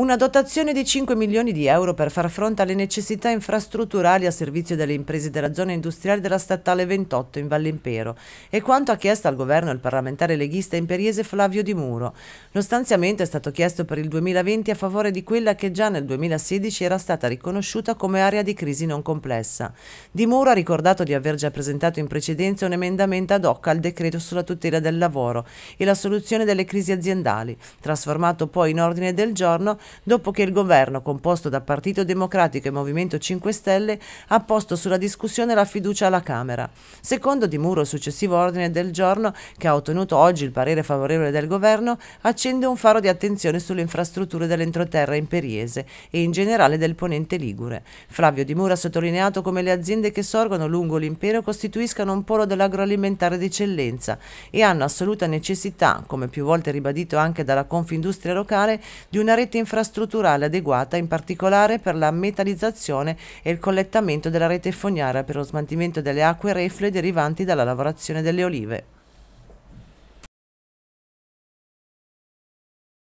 Una dotazione di 5 milioni di euro per far fronte alle necessità infrastrutturali a servizio delle imprese della zona industriale della statale 28 in Vall'impero e quanto ha chiesto al governo il parlamentare leghista imperiese Flavio Di Muro. Lo stanziamento è stato chiesto per il 2020 a favore di quella che già nel 2016 era stata riconosciuta come area di crisi non complessa. Di Muro ha ricordato di aver già presentato in precedenza un emendamento ad hoc al decreto sulla tutela del lavoro e la soluzione delle crisi aziendali, trasformato poi in ordine del giorno dopo che il governo, composto da Partito Democratico e Movimento 5 Stelle, ha posto sulla discussione la fiducia alla Camera. Secondo Di Muro, il successivo ordine del giorno, che ha ottenuto oggi il parere favorevole del governo, accende un faro di attenzione sulle infrastrutture dell'entroterra imperiese e in generale del ponente ligure. Flavio Di Muro ha sottolineato come le aziende che sorgono lungo l'impero costituiscano un polo dell'agroalimentare d'eccellenza e hanno assoluta necessità, come più volte ribadito anche dalla Confindustria locale, di una rete infrastrutturale infrastrutturale adeguata in particolare per la metallizzazione e il collettamento della rete fognaria per lo smaltimento delle acque reflue derivanti dalla lavorazione delle olive.